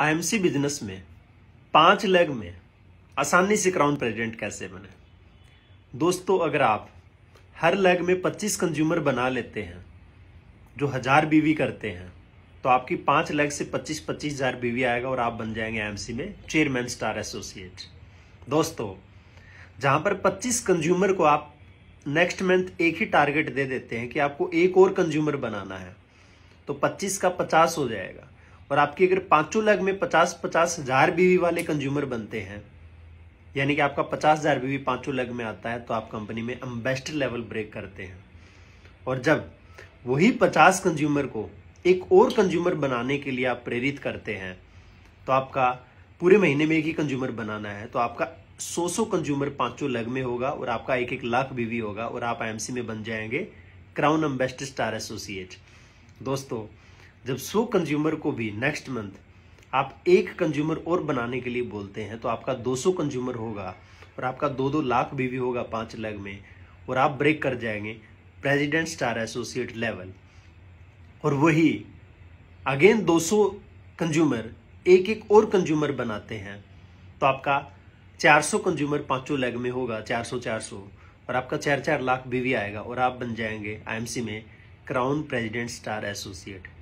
IMC business में पांच leg में आसानी से क्राउन प्रेजिडेंट कैसे बने दोस्तों अगर आप हर लेग में 25 कंज्यूमर बना लेते हैं जो हजार बीवी करते हैं तो आपकी पांच लेग से 25 पच्चीस हजार बीवी आएगा और आप बन जाएंगे आईएमसी में चेयरमैन स्टार एसोसिएट दोस्तों जहां पर 25 कंज्यूमर को आप नेक्स्ट मंथ एक ही टारगेट दे देते हैं कि आपको एक और कंज्यूमर बनाना है तो 25 का 50 हो जाएगा और आपकी अगर पांचों लाख में पचास पचास हजार बीवी वाले कंज्यूमर बनते हैं यानी कि आपका पचास हजार बीवी पांचों लाख में आता है तो आप कंपनी में अम्बेस्ट लेवल ब्रेक करते हैं और जब वही पचास कंज्यूमर को एक और कंज्यूमर बनाने के लिए आप प्रेरित करते हैं तो आपका पूरे महीने में एक ही कंज्यूमर बनाना है तो आपका सौ सौ कंज्यूमर पांचों लग में होगा और आपका एक एक लाख बीवी होगा और आप आईएमसी में बन जाएंगे क्राउन अम्बेस्ट स्टार एसोसिएट दोस्तों जब 100 कंज्यूमर को भी नेक्स्ट मंथ आप एक कंज्यूमर और बनाने के लिए बोलते हैं तो आपका 200 कंज्यूमर होगा और आपका दो दो लाख भी, भी होगा पांच लाख में और आप ब्रेक कर जाएंगे प्रेसिडेंट स्टार एसोसिएट लेवल और वही अगेन 200 कंज्यूमर एक एक और कंज्यूमर बनाते हैं तो आपका 400 कंज्यूमर पांचों लेग में होगा 400 400 और आपका चार चार लाख बीवी आएगा और आप बन जाएंगे आईएमसी में क्राउन प्रेसिडेंट स्टार एसोसिएट